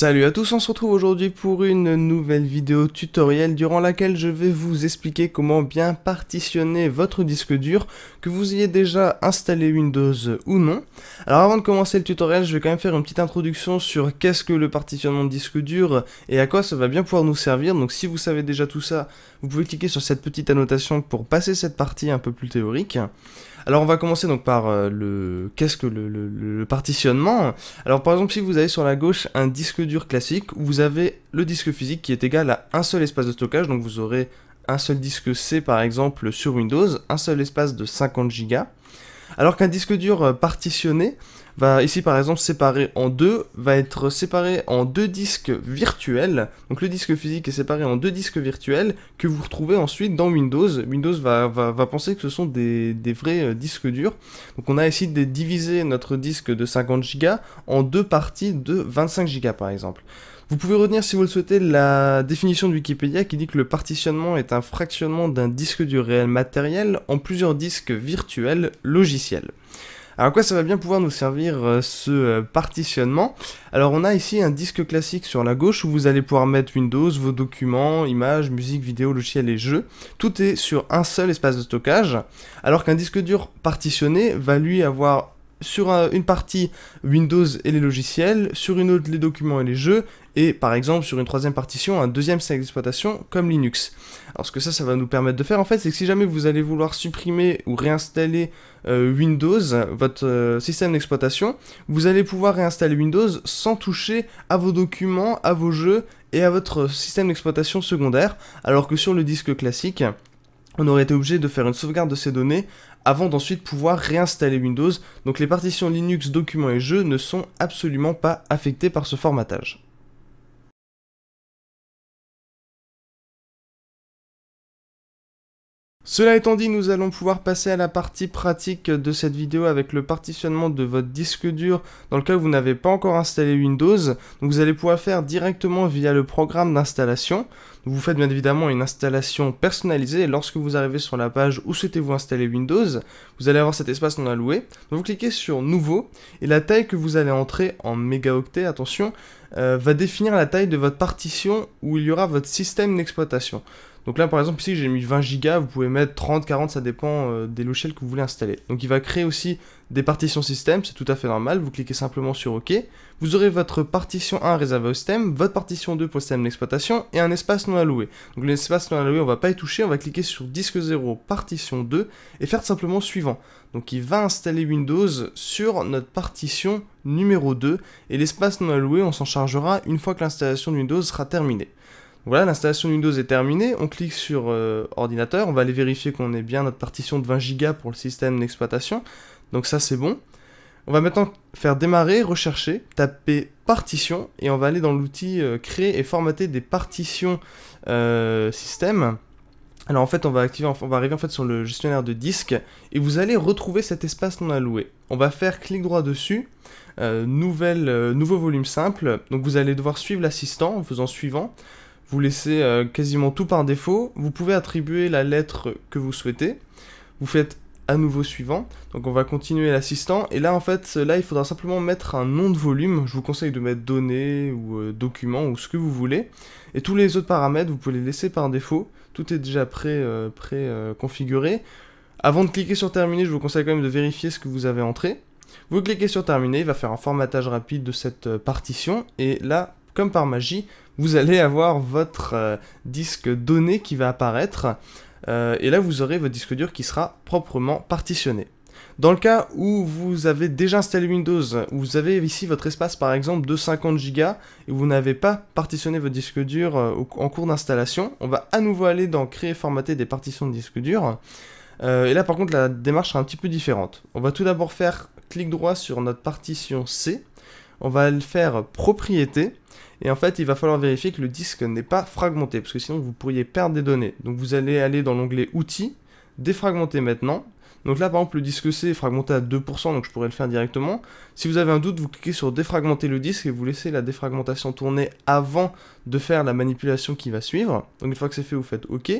Salut à tous, on se retrouve aujourd'hui pour une nouvelle vidéo tutoriel durant laquelle je vais vous expliquer comment bien partitionner votre disque dur, que vous ayez déjà installé Windows ou non. Alors avant de commencer le tutoriel, je vais quand même faire une petite introduction sur qu'est-ce que le partitionnement de disque dur et à quoi ça va bien pouvoir nous servir. Donc si vous savez déjà tout ça, vous pouvez cliquer sur cette petite annotation pour passer cette partie un peu plus théorique. Alors on va commencer donc par euh, le qu'est-ce que le, le partitionnement. Alors par exemple si vous avez sur la gauche un disque dur classique, vous avez le disque physique qui est égal à un seul espace de stockage, donc vous aurez un seul disque C par exemple sur Windows, un seul espace de 50 Go. Alors qu'un disque dur euh, partitionné va ici par exemple séparé en deux, va être séparé en deux disques virtuels. Donc le disque physique est séparé en deux disques virtuels que vous retrouvez ensuite dans Windows. Windows va, penser que ce sont des, des vrais euh, disques durs. Donc on a essayé de diviser notre disque de 50 Go en deux parties de 25 Go par exemple. Vous pouvez retenir si vous le souhaitez la définition de Wikipédia qui dit que le partitionnement est un fractionnement d'un disque dur réel matériel en plusieurs disques virtuels logiciels. Alors à quoi ça va bien pouvoir nous servir euh, ce euh, partitionnement Alors on a ici un disque classique sur la gauche où vous allez pouvoir mettre Windows, vos documents, images, musique, vidéo, logiciels et jeux. Tout est sur un seul espace de stockage, alors qu'un disque dur partitionné va lui avoir sur une partie Windows et les logiciels, sur une autre les documents et les jeux, et par exemple sur une troisième partition, un deuxième système d'exploitation comme Linux. Alors ce que ça, ça va nous permettre de faire en fait, c'est que si jamais vous allez vouloir supprimer ou réinstaller euh, Windows, votre euh, système d'exploitation, vous allez pouvoir réinstaller Windows sans toucher à vos documents, à vos jeux et à votre système d'exploitation secondaire, alors que sur le disque classique, on aurait été obligé de faire une sauvegarde de ces données avant d'ensuite pouvoir réinstaller Windows, donc les partitions Linux, documents et jeux ne sont absolument pas affectées par ce formatage. Cela étant dit, nous allons pouvoir passer à la partie pratique de cette vidéo avec le partitionnement de votre disque dur dans lequel vous n'avez pas encore installé Windows. Donc vous allez pouvoir faire directement via le programme d'installation. Vous faites bien évidemment une installation personnalisée lorsque vous arrivez sur la page où souhaitez-vous installer Windows, vous allez avoir cet espace non alloué. vous cliquez sur Nouveau et la taille que vous allez entrer en mégaoctets, attention, euh, va définir la taille de votre partition où il y aura votre système d'exploitation. Donc là, par exemple, ici, j'ai mis 20 go vous pouvez mettre 30, 40, ça dépend euh, des logiciels que vous voulez installer. Donc il va créer aussi des partitions système, c'est tout à fait normal, vous cliquez simplement sur OK. Vous aurez votre partition 1 réservée au système, votre partition 2 pour le système d'exploitation et un espace non alloué. Donc l'espace non alloué, on ne va pas y toucher, on va cliquer sur disque 0, partition 2 et faire simplement suivant. Donc il va installer Windows sur notre partition numéro 2 et l'espace non alloué, on s'en chargera une fois que l'installation de Windows sera terminée. Voilà, l'installation Windows est terminée, on clique sur euh, ordinateur, on va aller vérifier qu'on ait bien notre partition de 20 Go pour le système d'exploitation. Donc ça c'est bon. On va maintenant faire démarrer, rechercher, taper partition et on va aller dans l'outil euh, créer et formater des partitions euh, système. Alors en fait on va activer, arriver en fait sur le gestionnaire de disques, et vous allez retrouver cet espace qu'on a loué. On va faire clic droit dessus, nouvelle, nouveau volume simple. Donc vous allez devoir suivre l'assistant en faisant suivant. Vous laissez euh, quasiment tout par défaut. Vous pouvez attribuer la lettre que vous souhaitez. Vous faites à nouveau suivant. Donc on va continuer l'assistant. Et là, en fait, là, il faudra simplement mettre un nom de volume. Je vous conseille de mettre données ou euh, documents ou ce que vous voulez. Et tous les autres paramètres, vous pouvez les laisser par défaut. Tout est déjà pré-configuré. Euh, Avant de cliquer sur terminer, je vous conseille quand même de vérifier ce que vous avez entré. Vous cliquez sur terminer, il va faire un formatage rapide de cette partition. Et là, comme par magie, vous allez avoir votre euh, disque donné qui va apparaître, euh, et là vous aurez votre disque dur qui sera proprement partitionné. Dans le cas où vous avez déjà installé Windows, où vous avez ici votre espace par exemple de 50 Go et vous n'avez pas partitionné votre disque dur euh, en cours d'installation, on va à nouveau aller dans Créer et formater des partitions de disque dur. et là par contre la démarche sera un petit peu différente. On va tout d'abord faire clic droit sur notre partition C, on va le faire propriété. Et en fait, il va falloir vérifier que le disque n'est pas fragmenté, parce que sinon vous pourriez perdre des données. Donc vous allez aller dans l'onglet Outils, défragmenter maintenant. Donc là, par exemple, le disque C est fragmenté à 2%, donc je pourrais le faire directement. Si vous avez un doute, vous cliquez sur défragmenter le disque et vous laissez la défragmentation tourner avant de faire la manipulation qui va suivre. Donc une fois que c'est fait, vous faites OK.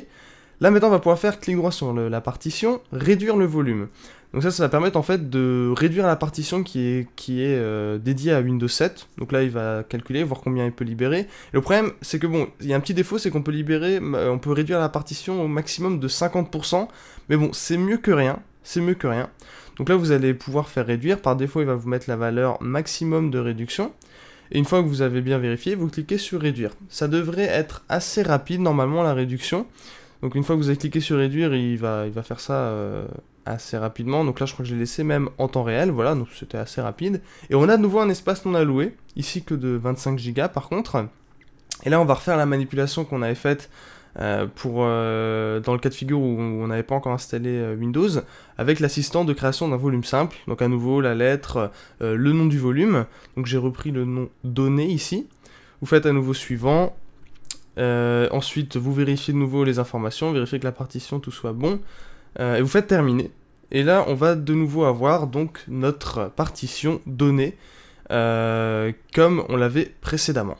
Là maintenant on va pouvoir faire clic droit sur la partition, réduire le volume. Donc ça, ça va permettre en fait de réduire la partition qui est, qui est euh, dédiée à Windows 7. Donc là, il va calculer, voir combien il peut libérer. le problème, c'est que bon, il y a un petit défaut, c'est qu'on peut libérer, euh, on peut réduire la partition au maximum de 50%. Mais bon, c'est mieux que rien, c'est mieux que rien. Donc là, vous allez pouvoir faire réduire. Par défaut, il va vous mettre la valeur maximum de réduction. Et une fois que vous avez bien vérifié, vous cliquez sur réduire. Ça devrait être assez rapide, normalement, la réduction. Donc une fois que vous avez cliqué sur réduire, il va, il va faire ça euh, assez rapidement. Donc là, je crois que je l'ai laissé même en temps réel. Voilà, donc c'était assez rapide. Et on a de nouveau un espace non alloué, ici que de 25 Go par contre. Et là, on va refaire la manipulation qu'on avait faite euh, pour, euh, dans le cas de figure où on n'avait pas encore installé Windows, avec l'assistant de création d'un volume simple. Donc à nouveau, la lettre, le nom du volume. Donc j'ai repris le nom donné ici. Vous faites à nouveau suivant, euh, ensuite, vous vérifiez de nouveau les informations, vérifiez que la partition, tout soit bon. Euh, et vous faites terminer. Et là, on va de nouveau avoir donc notre partition donnée euh, comme on l'avait précédemment.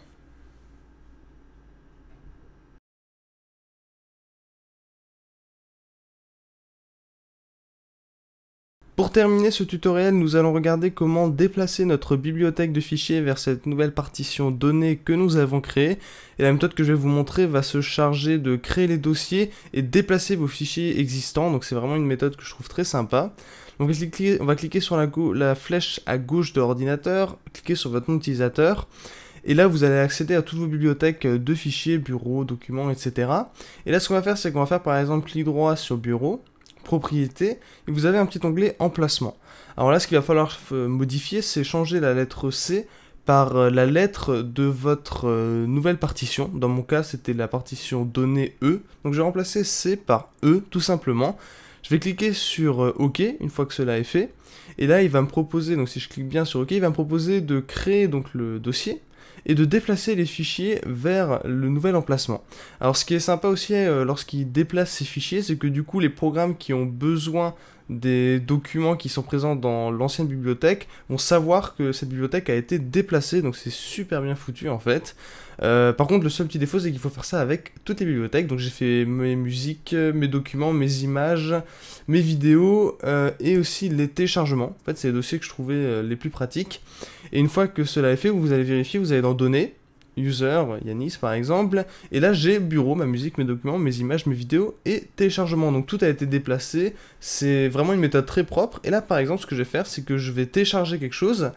Pour terminer ce tutoriel, nous allons regarder comment déplacer notre bibliothèque de fichiers vers cette nouvelle partition données que nous avons créée. Et la méthode que je vais vous montrer va se charger de créer les dossiers et déplacer vos fichiers existants. Donc c'est vraiment une méthode que je trouve très sympa. Donc on va cliquer sur la, flèche à gauche de l'ordinateur, cliquer sur votre nom utilisateur. Et là, vous allez accéder à toutes vos bibliothèques de fichiers, bureaux, documents, etc. Et là, ce qu'on va faire, c'est qu'on va faire par exemple clic droit sur bureau propriété, et vous avez un petit onglet emplacement. Alors là, ce qu'il va falloir euh, modifier, c'est changer la lettre C par euh, la lettre de votre euh, nouvelle partition. Dans mon cas, c'était la partition donnée E. Donc j'ai remplacé C par E, tout simplement. Je vais cliquer sur OK une fois que cela est fait. Et là, il va me proposer, donc si je clique bien sur OK, il va me proposer de créer donc le dossier et de déplacer les fichiers vers le nouvel emplacement. Alors ce qui est sympa aussi euh, lorsqu'il déplace ces fichiers, c'est que du coup les programmes qui ont besoin des documents qui sont présents dans l'ancienne bibliothèque vont savoir que cette bibliothèque a été déplacée, donc c'est super bien foutu en fait. Euh, par contre, le seul petit défaut, c'est qu'il faut faire ça avec toutes les bibliothèques. Donc j'ai fait mes musiques, mes documents, mes images, mes vidéos euh, et aussi les téléchargements. En fait, c'est les dossiers que je trouvais euh, les plus pratiques. Et une fois que cela est fait, vous allez vérifier, vous allez dans Données, user, Yanis par exemple, et là j'ai bureau, ma musique, mes documents, mes images, mes vidéos et téléchargement. Donc tout a été déplacé, c'est vraiment une méthode très propre. Et là par exemple ce que je vais faire c'est que je vais télécharger quelque chose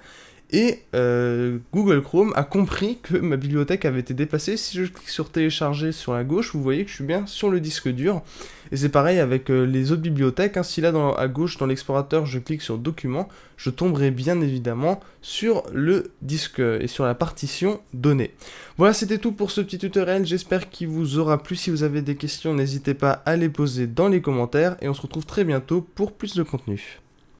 et euh, Google Chrome a compris que ma bibliothèque avait été dépassée. Si je clique sur télécharger sur la gauche, vous voyez que je suis bien sur le disque dur. Et c'est pareil avec euh, les autres bibliothèques. Hein. Si là à gauche dans l'explorateur je clique sur documents, je tomberai bien évidemment sur le disque et sur la partition donnée. Voilà c'était tout pour ce petit tutoriel. J'espère qu'il vous aura plu. Si vous avez des questions, n'hésitez pas à les poser dans les commentaires. Et on se retrouve très bientôt pour plus de contenu.